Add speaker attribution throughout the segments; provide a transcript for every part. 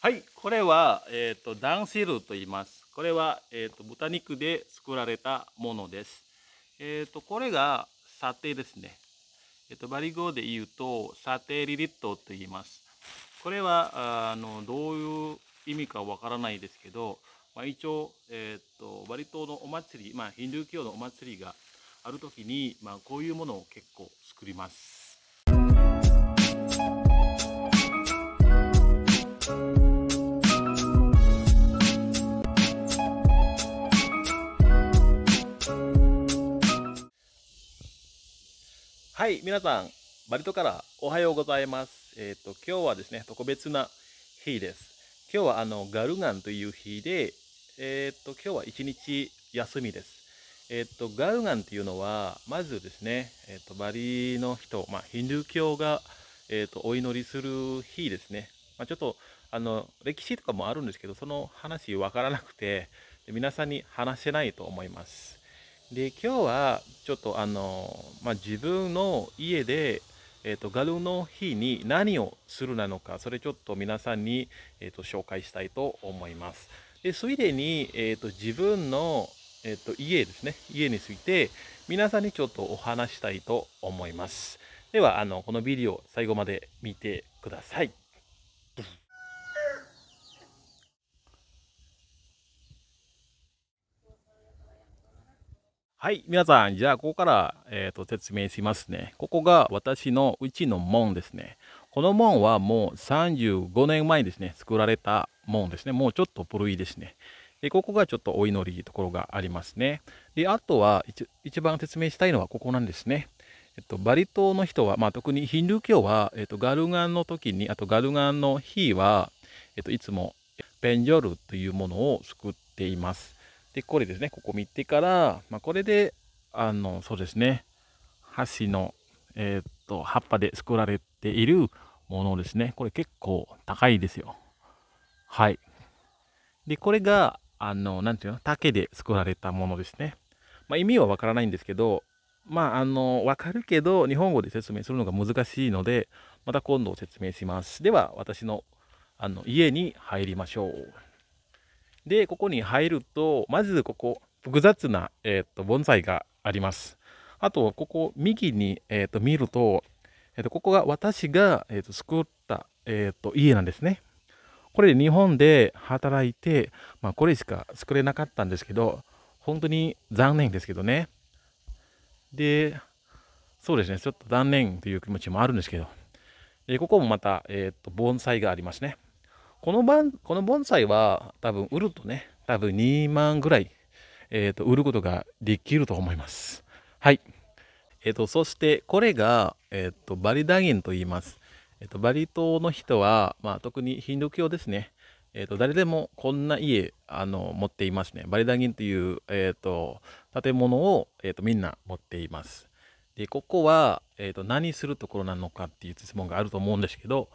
Speaker 1: はい、これは、えっ、ー、と、ダンシルと言います。これは、えっ、ー、と、豚肉で作られたものです。えっ、ー、と、これが、査定ですね。えっ、と、バリ語で言うと、査定リリットと言います。これは、あの、どういう意味かわからないですけど、まあ、一応、えっ、と、バリ島のお祭り、まあ、ヒンドゥー教のお祭りがある時に、まあ、こういうものを結構作ります。はい、皆さん、バリトからおはようございます。えっ、ー、と、今日はですね、特別な日です。今日はあの、ガルガンという日で、えっ、ー、と、今日は一日休みです。えっ、ー、と、ガルガンというのは、まずですね、えっと、バリの人、まあ、ヒンドゥー教が、えっと、お祈りする日ですね。まあ、ちょっと、あの、歴史とかもあるんですけど、その話わからなくて、皆さんに話せないと思います。で今日はちょっとあの、まあ、自分の家で、えーと、ガルの日に何をするなのかそれちょっと皆さんに、えーと、紹介したいと思います。でついでに、えーと、と自分の、えー、と家ですね家について皆さんにちょっとお話したいと思います。ではあのこのビデオ最後まで見てください。はい、皆さん、じゃあ、ここから、えーと、説明しますね。ここが私のうちの門ですね。この門はもう35年前にですね、作られた門ですね。もうちょっと古いですね。で、ここがちょっとお祈りところがありますね。で、あとは一番説明したいのはここなんですね。えっと、バリ島の人は、まあ、特にヒンドゥー教は、えっと、ガルガンの時に、あとガルガンの日は、えっと、いつもペンジョルというものを作っています。で、これですね、ここ見てから、まあ、これで、あの、そうですね、箸の、えー、っと、葉っぱで作られているものですね。これ結構高いですよ。はい。で、これが、あの、なんていうの、竹で作られたものですね。まあ、意味はわからないんですけど、まあ、あの、わかるけど、日本語で説明するのが難しいので、また今度説明します。では、私の、あの、家に入りましょう。で、ここに入ると、まずここ、複雑な、えっ、ー、と、盆栽があります。あと、ここ、右に、えっ、と、見ると、えっ、と、ここが私が、えっ、と、作った、えっ、と、家なんですね。これ日本で働いて、まあ、これしか作れなかったんですけど、本当に残念ですけどね。で、そうですね、ちょっと残念という気持ちもあるんですけど、えここもまた、えーと盆栽がありますね。このこの盆栽は多分売るとね、多分2万ぐらい、えーと、売ることができると思います。はい。えー、と、そしてこれが、えー、と、バリダゲンと言います。えー、と、バリ島の人は、まあ、特にヒンドゥ教ですね。えと、誰でもこんな家、あの、持っていますね。バリダゲンという、えと、建物を、えと、みんな持っています。で、ここは、えと、何するところなのかっていう質問があると思うんですけど、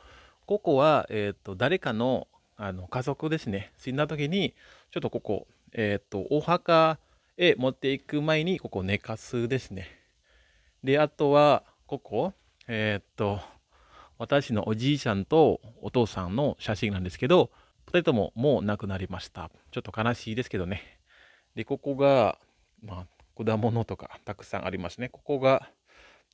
Speaker 1: ここは、えーと、誰かのあの家族ですね死んだ時にちょっとここ、えーと、とお墓へ持っていく前にここ寝かすですねであとはここえっ、ー、と私のおじいちゃんとお父さんの写真なんですけど2人とももう亡くなりましたちょっと悲しいですけどねでここがまあ果物とかたくさんありますねここが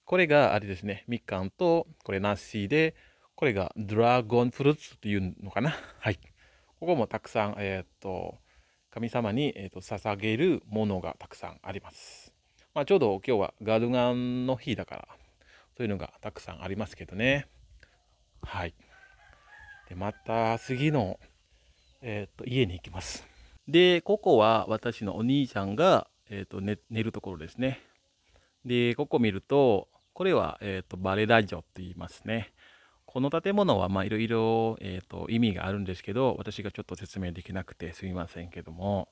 Speaker 1: これがあれですねみかんとこれ梨でこれがドラゴンフルーツというのかな。はい。ここもたくさん、えっ、と、神様に、えーと、と捧げるものがたくさんあります。まあ、ちょうど今日はガルガンの日だから、そういうのがたくさんありますけどね。はい。で、また次の、えっ、と、家に行きます。で、ここは私のお兄ちゃんが、えっ、と寝、寝るところですね。で、ここ見ると、これは、えっ、と、バレラジオって言いますね。この建物はいろいろ意味があるんですけど私がちょっと説明できなくてすみませんけども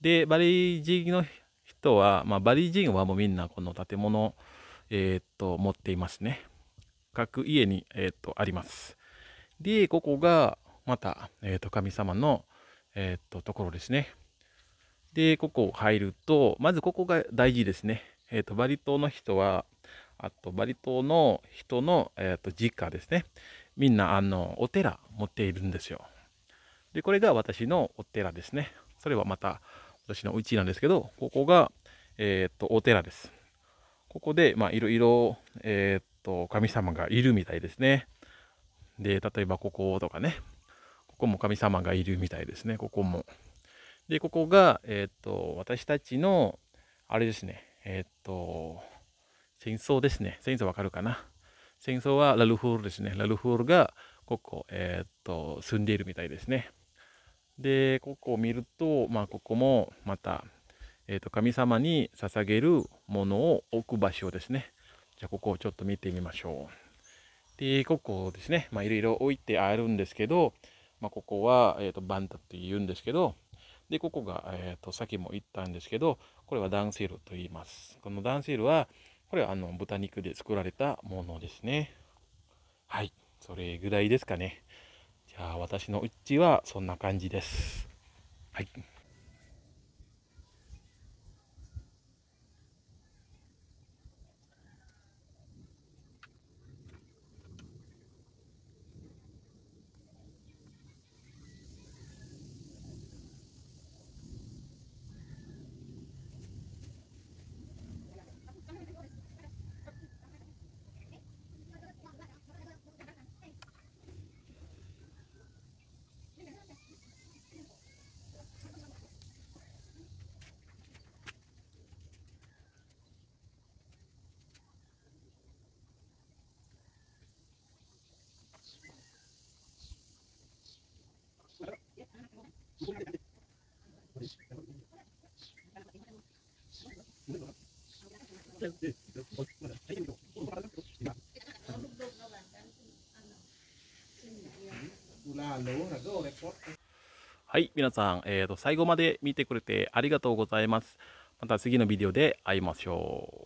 Speaker 1: でバリ人の人は、まあ、バリ人はもうみんなこの建物、えー、っと持っていますね各家に、えー、っとありますでここがまた、えー、っと神様の、えっとところですねでここ入るとまずここが大事ですねえっとバリ島の人はあとバリ島の人の、えー、と実家ですねみんなあのお寺持っているんですよでこれが私のお寺ですねそれはまた私の家なんですけどここが、えー、とお寺ですここでまあいろいろ、えー、と神様がいるみたいですねで例えばこことかねここも神様がいるみたいですねここもでここが、えー、と私たちのあれですねえっ、ー、と戦争ですね。戦争わかるかな戦争はラルフールですね。ラルフールがここ、えー、っと、住んでいるみたいですね。で、ここを見ると、まあ、ここもまた、えー、っと、神様に捧げるものを置く場所ですね。じゃあ、ここをちょっと見てみましょう。で、ここですね。まあ、いろいろ置いてあるんですけど、まあ、ここは、えー、っと、バンタって言うんですけど、で、ここが、えっと、さっきも言ったんですけど、これはダンシールと言います。このダンシールは、これはあの豚肉で作られたものですね。はい。それぐらいですかね。じゃあ私のうちはそんな感じです。はい。はい、皆さん、えーと、最後まで見てくれてありがとうございます。また次のビデオで会いましょう。